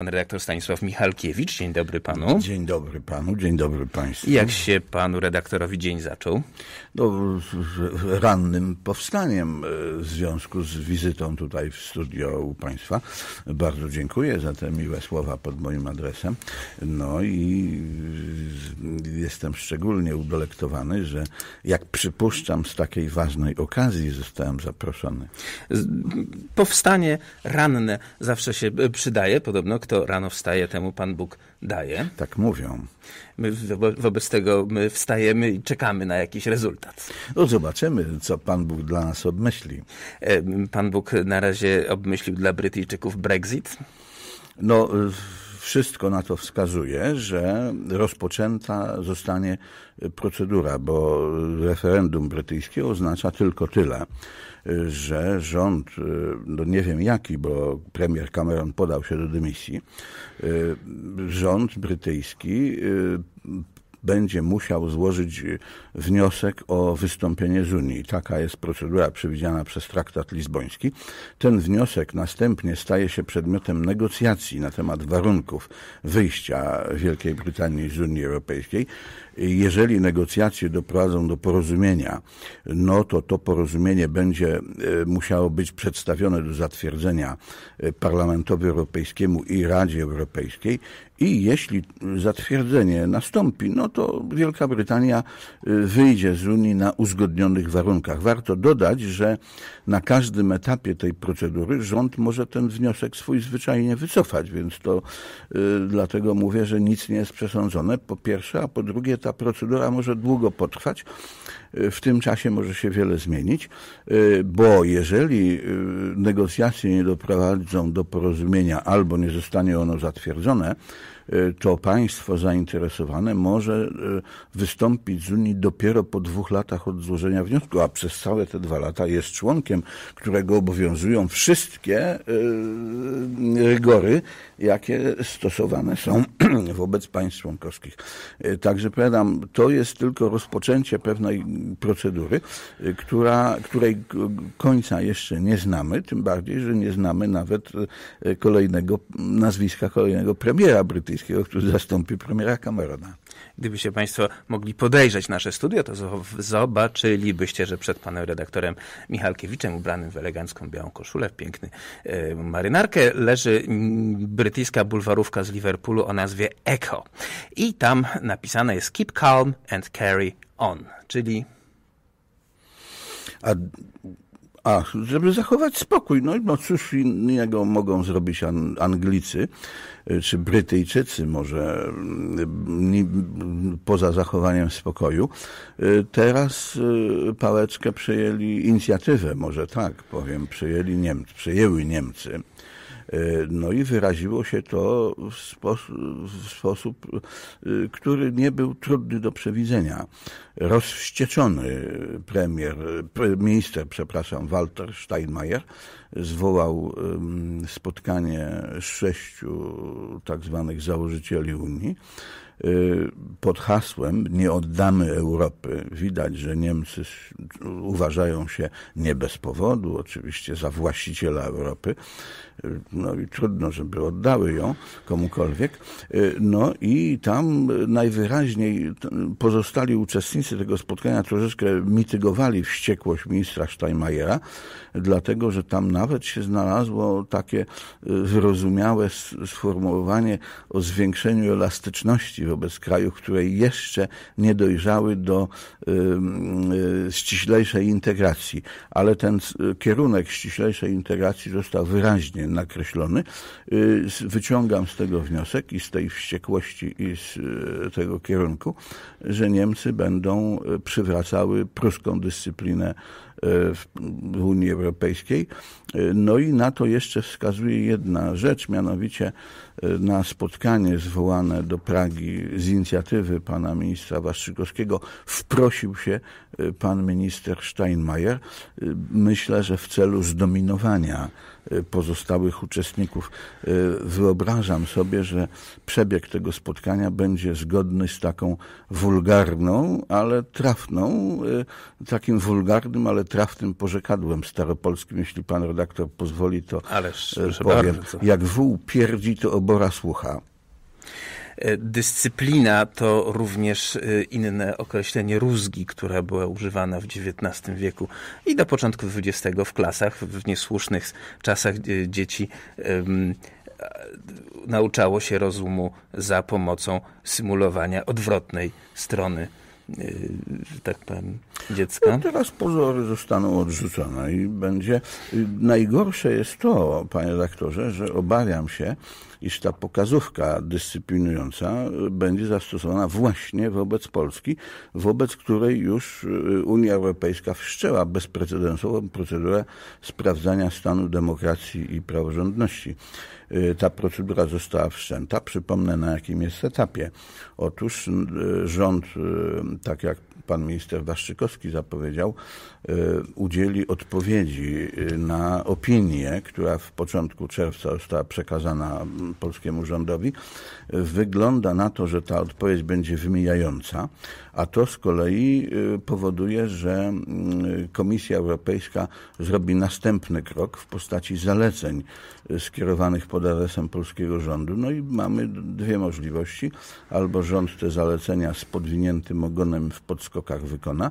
Pan redaktor Stanisław Michalkiewicz, dzień dobry panu. Dzień dobry panu, dzień dobry państwu. Jak się panu redaktorowi dzień zaczął? No, rannym powstaniem e, w związku z wizytą tutaj w studio u państwa. Bardzo dziękuję za te miłe słowa pod moim adresem. No i jestem szczególnie udolektowany, że jak przypuszczam z takiej ważnej okazji zostałem zaproszony. Powstanie ranne zawsze się e, przydaje, podobno to rano wstaje, temu Pan Bóg daje. Tak mówią. My wo wobec tego my wstajemy i czekamy na jakiś rezultat. No zobaczymy, co Pan Bóg dla nas obmyśli. Pan Bóg na razie obmyślił dla Brytyjczyków Brexit? No wszystko na to wskazuje, że rozpoczęta zostanie procedura, bo referendum brytyjskie oznacza tylko tyle, że rząd, y, no nie wiem jaki, bo premier Cameron podał się do dymisji, y, rząd brytyjski y, będzie musiał złożyć y, wniosek o wystąpienie z Unii. Taka jest procedura przewidziana przez traktat lizboński. Ten wniosek następnie staje się przedmiotem negocjacji na temat warunków wyjścia Wielkiej Brytanii z Unii Europejskiej. Jeżeli negocjacje doprowadzą do porozumienia, no to to porozumienie będzie y, musiało być przedstawione do zatwierdzenia y, Parlamentowi Europejskiemu i Radzie Europejskiej i jeśli zatwierdzenie nastąpi, no to Wielka Brytania y, wyjdzie z Unii na uzgodnionych warunkach. Warto dodać, że na każdym etapie tej procedury rząd może ten wniosek swój zwyczajnie wycofać, więc to y, dlatego mówię, że nic nie jest przesądzone po pierwsze, a po drugie ta procedura może długo potrwać w tym czasie może się wiele zmienić, e, bo jeżeli e, negocjacje nie doprowadzą do porozumienia albo nie zostanie ono zatwierdzone, Y, to państwo zainteresowane może y, wystąpić z Unii dopiero po dwóch latach od złożenia wniosku, a przez całe te dwa lata jest członkiem, którego obowiązują wszystkie y, rygory, jakie stosowane są wobec państw członkowskich. Także powiadam, to jest tylko rozpoczęcie pewnej procedury, która, której końca jeszcze nie znamy, tym bardziej, że nie znamy nawet kolejnego nazwiska kolejnego premiera brytyjskiego Kaczyńskiego, który zastąpi premiera Camerona. Gdybyście Państwo mogli podejrzeć nasze studio, to zobaczylibyście, że przed panem redaktorem Michalkiewiczem, ubranym w elegancką białą koszulę, w piękny e, marynarkę, leży brytyjska bulwarówka z Liverpoolu o nazwie Echo. I tam napisane jest Keep Calm and Carry On, czyli... A a, żeby zachować spokój. No, no cóż innego mogą zrobić Anglicy y, czy Brytyjczycy może mm, poza zachowaniem spokoju. Y, teraz y, pałeczkę przejęli, inicjatywę może tak powiem, przejęli Niemcy, przejęły Niemcy. E, no i wyraziło się to w, sposób, w sposób e, który nie był trudny do przewidzenia. Rozwścieczony premier, minister, przepraszam, Walter Steinmeier zwołał spotkanie z sześciu tak zwanych założycieli Unii Y, pod hasłem Nie oddamy Europy. Widać, że Niemcy uważają się nie bez powodu, oczywiście, za właściciela Europy. Y, no i trudno, żeby oddały ją komukolwiek. Y, no i tam najwyraźniej pozostali uczestnicy tego spotkania troszeczkę mitygowali wściekłość ministra Steinmeiera, dlatego że tam nawet się znalazło takie wyrozumiałe sformułowanie o zwiększeniu elastyczności wobec krajów, które jeszcze nie dojrzały do y, ściślejszej integracji. Ale ten y, kierunek ściślejszej integracji został wyraźnie nakreślony. Y, wyciągam z tego wniosek i z tej wściekłości i z tego kierunku, że Niemcy będą przywracały pruską dyscyplinę w Unii Europejskiej. No i na to jeszcze wskazuje jedna rzecz, mianowicie Y, na spotkanie zwołane do Pragi z inicjatywy pana ministra Waszczykowskiego wprosił się y, pan minister Steinmeier, y, myślę, że w celu zdominowania pozostałych uczestników. Wyobrażam sobie, że przebieg tego spotkania będzie zgodny z taką wulgarną, ale trafną, takim wulgarnym, ale trafnym pożekadłem staropolskim. Jeśli pan redaktor pozwoli, to Ależ, powiem. Bardzo. Jak wół pierdzi, to ob Bora Słucha. E, dyscyplina to również e, inne określenie rózgi, która była używana w XIX wieku i do początku XX w klasach, w niesłusznych czasach e, dzieci nauczało się rozumu za pomocą symulowania odwrotnej strony, że tak powiem, dziecka. No teraz pozory zostaną odrzucone i będzie... Y, najgorsze jest to, panie doktorze, że obawiam się, iż ta pokazówka dyscyplinująca będzie zastosowana właśnie wobec Polski, wobec której już y, Unia Europejska wszczęła bezprecedensową procedurę sprawdzania stanu demokracji i praworządności. Y, ta procedura została wszczęta. Przypomnę, na jakim jest etapie. Otóż rząd, tak jak pan minister Waszczykowski, zapowiedział, e, udzieli odpowiedzi e, na opinię, która w początku czerwca została przekazana mm, polskiemu rządowi. E, wygląda na to, że ta odpowiedź będzie wymijająca, a to z kolei powoduje, że mm, Komisja Europejska zrobi następny krok w postaci zaleceń skierowanych pod adresem polskiego rządu. No i mamy dwie możliwości. Albo rząd te zalecenia z podwiniętym ogonem w podskokach wykona,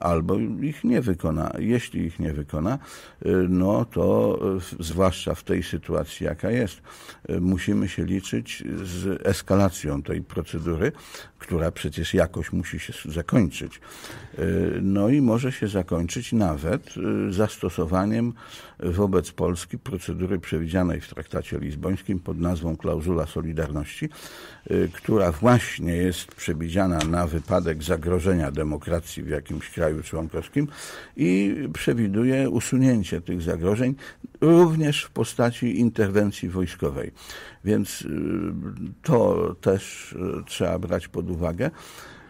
albo ich nie wykona. Jeśli ich nie wykona, y, no to zwłaszcza w tej sytuacji, jaka jest, y, musimy się liczyć z eskalacją tej procedury, która przecież jakoś musi się zakończyć. Y, no i może się zakończyć nawet zastosowaniem wobec Polski procedury przewidzianej w traktacie lizbońskim pod nazwą klauzula solidarności, która właśnie jest przewidziana na wypadek zagrożenia demokracji w jakimś kraju kraju członkowskim i przewiduje usunięcie tych zagrożeń również w postaci interwencji wojskowej. Więc y, to też y, trzeba brać pod uwagę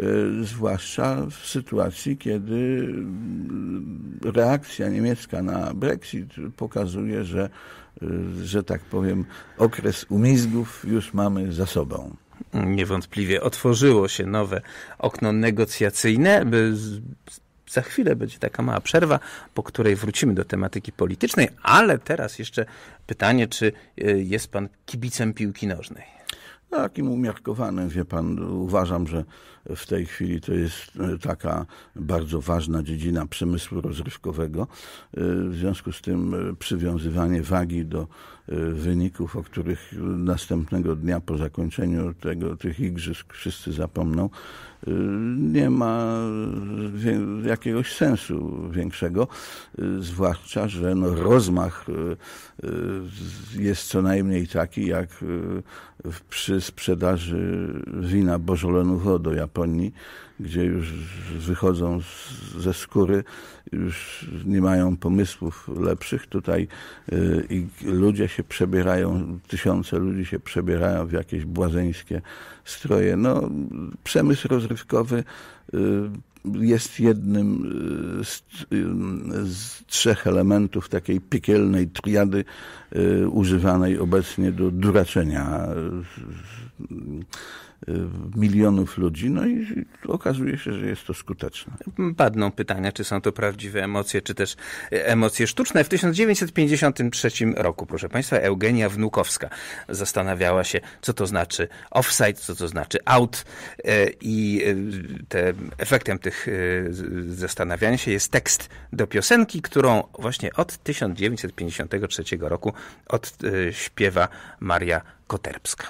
y, zwłaszcza w sytuacji, kiedy reakcja niemiecka na Brexit pokazuje, że, że tak powiem, okres umizgów już mamy za sobą niewątpliwie otworzyło się nowe okno negocjacyjne. Za chwilę będzie taka mała przerwa, po której wrócimy do tematyki politycznej, ale teraz jeszcze pytanie, czy e, jest pan kibicem piłki nożnej? Takim umiarkowanym, wie pan, uważam, że w tej chwili to jest e, taka bardzo ważna dziedzina przemysłu rozrywkowego. E, w związku z tym e, przywiązywanie wagi do wyników, o których następnego dnia po zakończeniu tego, tych igrzysk wszyscy zapomną, nie ma jakiegoś sensu większego, zwłaszcza, że no rozmach jest co najmniej taki, jak przy sprzedaży wina Bożolonu Wodo Japonii, gdzie już wychodzą z, ze skóry, już nie mają pomysłów lepszych tutaj yy, i ludzie się przebierają, tysiące ludzi się przebierają w jakieś błazeńskie stroje. No, przemysł rozrywkowy yy, jest jednym y, z, y, z, trzech elementów takiej piekielnej triady Y, używanej obecnie do duraczenia y, y, milionów ludzi, no i okazuje się, że jest to skuteczne. Padną pytania, czy są to prawdziwe emocje, czy też emocje sztuczne. W 1953 roku, proszę Państwa, Eugenia Wnukowska zastanawiała się, co to znaczy offside, co to znaczy out i te, efektem tych zastanawiania się jest tekst do piosenki, którą właśnie od 1953 roku odśpiewa e, Maria Koterbska.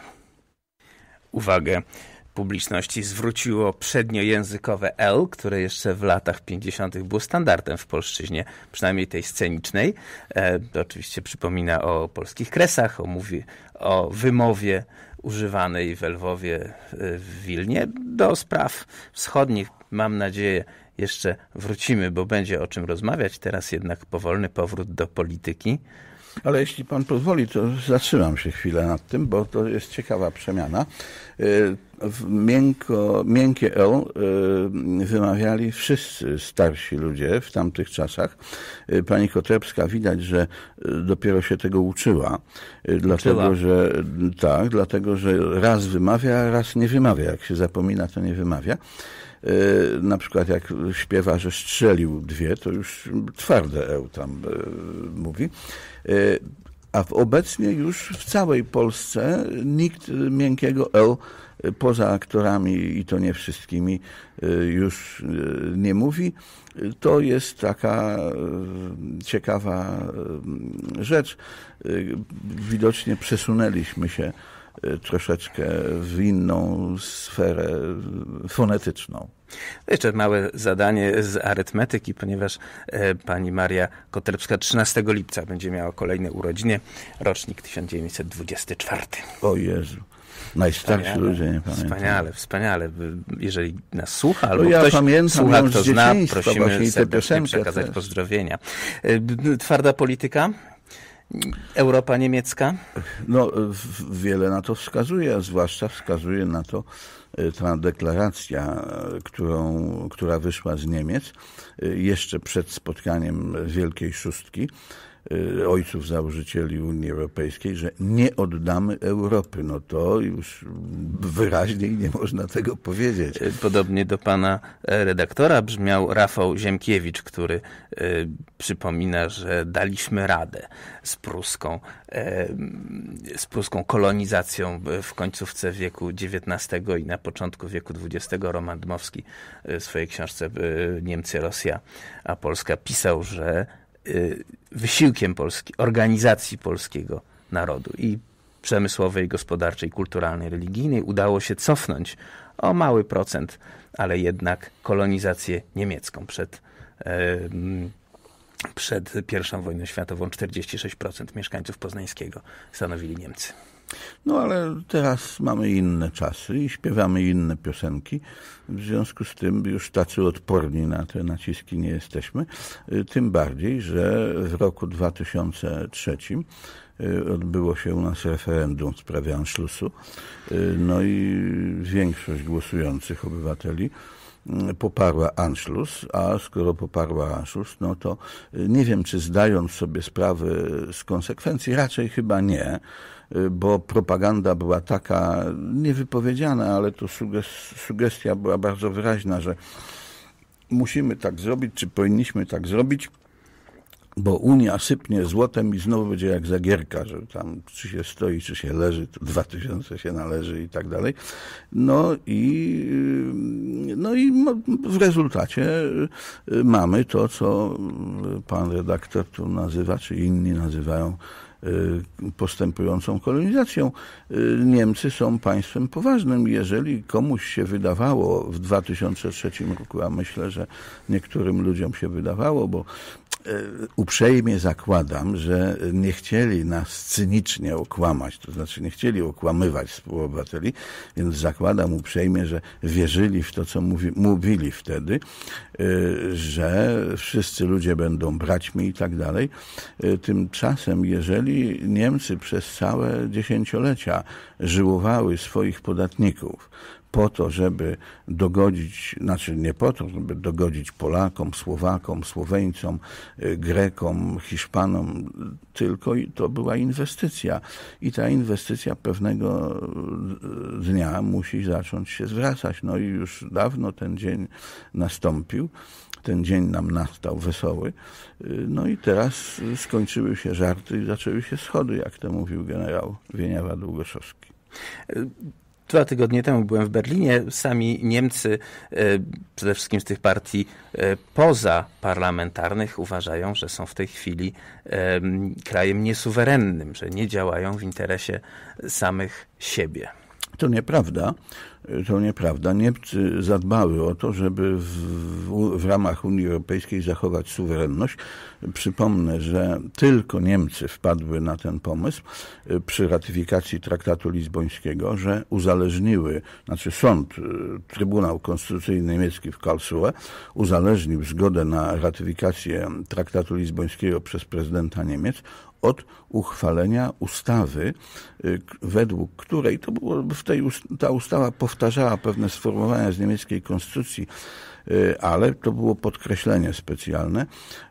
Uwagę publiczności zwróciło przedniojęzykowe L, które jeszcze w latach 50. było standardem w polszczyźnie, przynajmniej tej scenicznej. E, to oczywiście przypomina o polskich kresach, o, mówi, o wymowie używanej w Lwowie, e, w Wilnie. Do spraw wschodnich, mam nadzieję, jeszcze wrócimy, bo będzie o czym rozmawiać. Teraz jednak powolny powrót do polityki. Ale jeśli pan pozwoli, to zatrzymam się chwilę nad tym, bo to jest ciekawa przemiana. E, miękko, miękkie L e, e, wymawiali wszyscy starsi ludzie w tamtych czasach. Pani Kotrebska widać, że dopiero się tego uczyła, uczyła. dlatego że tak, dlatego że raz wymawia, raz nie wymawia. Jak się zapomina, to nie wymawia. E, na przykład jak śpiewa, że strzelił dwie, to już twarde eł tam e, mówi. E, a obecnie już w całej Polsce nikt miękkiego L poza aktorami i to nie wszystkimi już nie mówi. To jest taka ciekawa rzecz. Widocznie przesunęliśmy się Y, troszeczkę w inną sferę fonetyczną. No jeszcze małe zadanie z arytmetyki, ponieważ e, pani Maria Kotelbska 13 lipca będzie miała kolejne urodziny, rocznik 1924. O Jezu. Najstarsi wspaniale, ludzie, nie pamiętam. Wspaniale, wspaniale. Jeżeli nas słucha, albo no ja ktoś pamiętam, słucha, kto zna, prosimy serdecznie przekazać te. pozdrowienia. E, twarda polityka Europa niemiecka? No, wiele na to wskazuje, a zwłaszcza wskazuje na to e, ta deklaracja, e, którą, która wyszła z Niemiec e, jeszcze przed spotkaniem Wielkiej Szóstki, Y, ojców założycieli Unii Europejskiej, że nie oddamy Europy. No to już wyraźniej nie można tego powiedzieć. Y, podobnie do pana e, redaktora brzmiał Rafał Ziemkiewicz, który y, przypomina, że daliśmy radę z pruską, e, z pruską kolonizacją w końcówce wieku XIX i na początku wieku XX. Roman Dmowski e, w swojej książce Niemcy, Rosja, a Polska pisał, że Y, wysiłkiem Polski, organizacji polskiego narodu i przemysłowej, gospodarczej, kulturalnej, religijnej udało się cofnąć o mały procent, ale jednak kolonizację niemiecką przed przed I wojną światową 46% mieszkańców poznańskiego stanowili Niemcy. No ale teraz mamy inne czasy i śpiewamy inne piosenki. W związku z tym już tacy odporni na te naciski nie jesteśmy. Y, tym bardziej, że w roku 2003 y, odbyło się u nas referendum w sprawie Anschlussu. Y, no i większość głosujących obywateli poparła Anschluss, a skoro poparła Anschluss, no to nie wiem, czy zdając sobie sprawę z konsekwencji, raczej chyba nie, Y, bo propaganda była taka niewypowiedziana, ale to sugestia była bardzo wyraźna, że musimy tak zrobić, czy powinniśmy tak zrobić, bo Unia sypnie złotem i znowu będzie jak zagierka, że tam czy się stoi, czy się leży, to dwa tysiące się należy i tak dalej. No i, y, no i w rezultacie y, mamy to, co pan redaktor tu nazywa, czy inni nazywają Y, postępującą kolonizacją. Y, Niemcy są państwem poważnym. Jeżeli komuś się wydawało w 2003 roku, a myślę, że niektórym ludziom się wydawało, bo y, uprzejmie zakładam, że nie chcieli nas cynicznie okłamać, to znaczy nie chcieli okłamywać współobywateli, więc zakładam uprzejmie, że wierzyli w to, co mówi, mówili wtedy, że wszyscy ludzie będą braćmi i tak dalej. Tymczasem, jeżeli Niemcy przez całe dziesięciolecia żyłowały swoich podatników, po to, żeby dogodzić, znaczy nie po to, żeby dogodzić Polakom, Słowakom, Słoweńcom, y, Grekom, Hiszpanom, tylko to była inwestycja. I ta inwestycja pewnego y, dnia musi zacząć się zwracać. No i już dawno ten dzień nastąpił ten dzień nam nastał wesoły. Y, no i teraz skończyły się żarty i zaczęły się schody, jak to mówił generał Wieniawa Długoszowski. Y, dwa tygodnie temu byłem w Berlinie. Sami Niemcy, y, przede wszystkim z tych partii pozaparlamentarnych, uważają, że są w tej chwili krajem niesuwerennym, że nie działają w interesie samych siebie. To nieprawda to nieprawda. Niemcy zadbały o to, żeby w, w ramach Unii Europejskiej zachować suwerenność, Przypomnę, że tylko Niemcy wpadły na ten pomysł y, przy ratyfikacji traktatu lizbońskiego, że uzależniły, znaczy sąd, y, Trybunał Konstytucyjny Niemiecki w Karlsruhe uzależnił zgodę na ratyfikację traktatu lizbońskiego przez prezydenta Niemiec od uchwalenia ustawy, y, według której to było, w tej, ta ustawa powtarzała pewne sformułowania z niemieckiej konstytucji, Y, ale to było podkreślenie specjalne.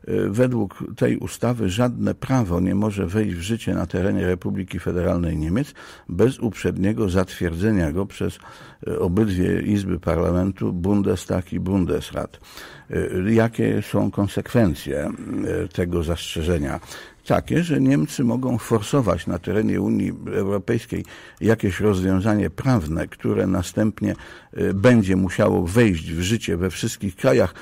Y, według tej ustawy żadne prawo nie może wejść w życie na terenie Republiki Federalnej Niemiec bez uprzedniego zatwierdzenia go przez y, obydwie izby parlamentu Bundestag i Bundesrat. Jakie są konsekwencje tego zastrzeżenia? takie, że Niemcy mogą forsować na terenie Unii Europejskiej jakieś rozwiązanie prawne, które następnie y, będzie musiało wejść w życie we wszystkich krajach,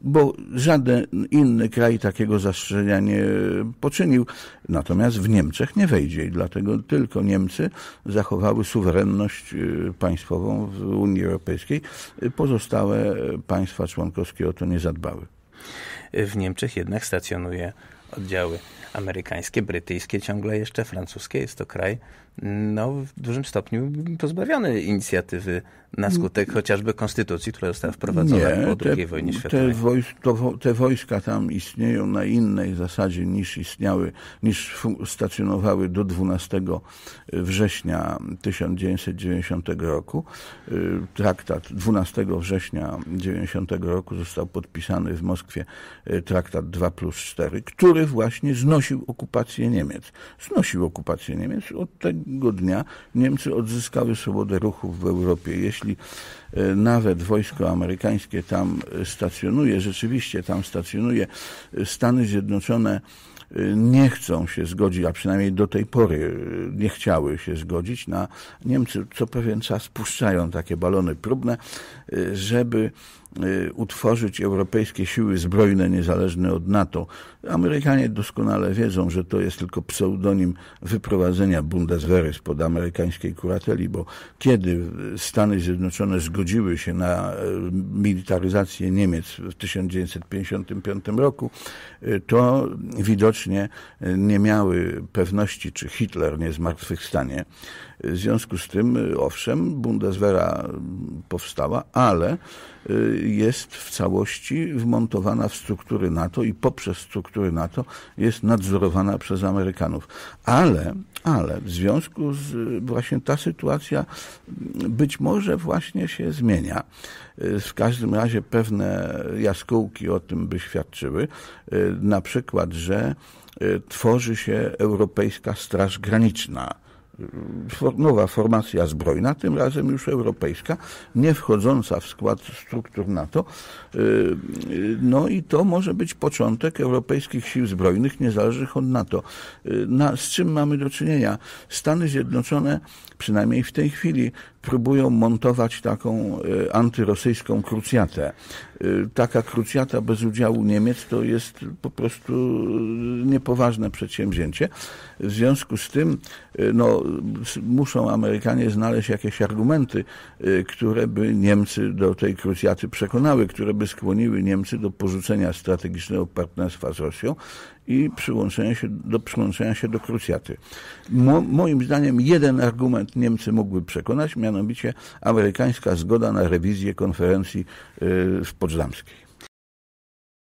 bo żaden inny kraj takiego zastrzeżenia nie y, poczynił. Natomiast w Niemczech nie wejdzie i dlatego tylko Niemcy zachowały suwerenność y, państwową w Unii Europejskiej. Pozostałe państwa członkowskie o to nie zadbały. W Niemczech jednak stacjonuje oddziały amerykańskie, brytyjskie, ciągle jeszcze francuskie. Jest to kraj no, w dużym stopniu pozbawiony inicjatywy na skutek chociażby konstytucji, która została wprowadzona Nie, po II wojnie światowej. Te, wojs to, te wojska tam istnieją na innej zasadzie niż istniały, niż stacjonowały do 12 y, września 1990 roku. Y, traktat 12 września 1990 roku został podpisany w Moskwie y, traktat 2 plus 4, który właśnie znosi znosił okupację Niemiec. Znosił okupację Niemiec. Od tego dnia Niemcy odzyskały swobodę ruchu w Europie. Jeśli e, nawet wojsko amerykańskie tam e, stacjonuje, rzeczywiście tam stacjonuje, e, Stany Zjednoczone nie chcą się zgodzić, a przynajmniej do tej pory nie chciały się zgodzić na Niemcy co pewien czas puszczają takie balony próbne, żeby Y, utworzyć europejskie siły zbrojne niezależne od NATO. Amerykanie doskonale wiedzą, że to jest tylko pseudonim wyprowadzenia Bundeswehry spod amerykańskiej kurateli, bo kiedy Stany Zjednoczone zgodziły się na e, militaryzację Niemiec w 1955 roku, y, to widocznie y, nie miały pewności, czy Hitler nie zmartwychwstanie. W związku z tym, y, owszem, Bundeswehra mm, powstała, ale y, jest w całości wmontowana w struktury NATO i poprzez struktury NATO jest nadzorowana przez Amerykanów. Ale, ale w związku z y, właśnie ta sytuacja mm, być może właśnie się zmienia. W każdym razie pewne jaskółki o tym by świadczyły. Na przykład, że tworzy się Europejska Straż Graniczna nowa formacja zbrojna, tym razem już europejska, nie wchodząca w skład struktur NATO. Y, y, no i to może być początek europejskich sił zbrojnych niezależnych od NATO. Y, na, z czym mamy do czynienia? Stany Zjednoczone, przynajmniej w tej chwili, próbują montować taką e, antyrosyjską krucjatę. E, taka krucjata bez udziału Niemiec to jest po prostu e, niepoważne przedsięwzięcie. W związku z tym no, muszą Amerykanie znaleźć jakieś argumenty, które by Niemcy do tej krucjaty przekonały, które by skłoniły Niemcy do porzucenia strategicznego partnerstwa z Rosją i przyłączenia się, do przyłączenia się do krucjaty. Mo, moim zdaniem jeden argument Niemcy mogły przekonać, mianowicie amerykańska zgoda na rewizję konferencji y, w Poczdamskiej.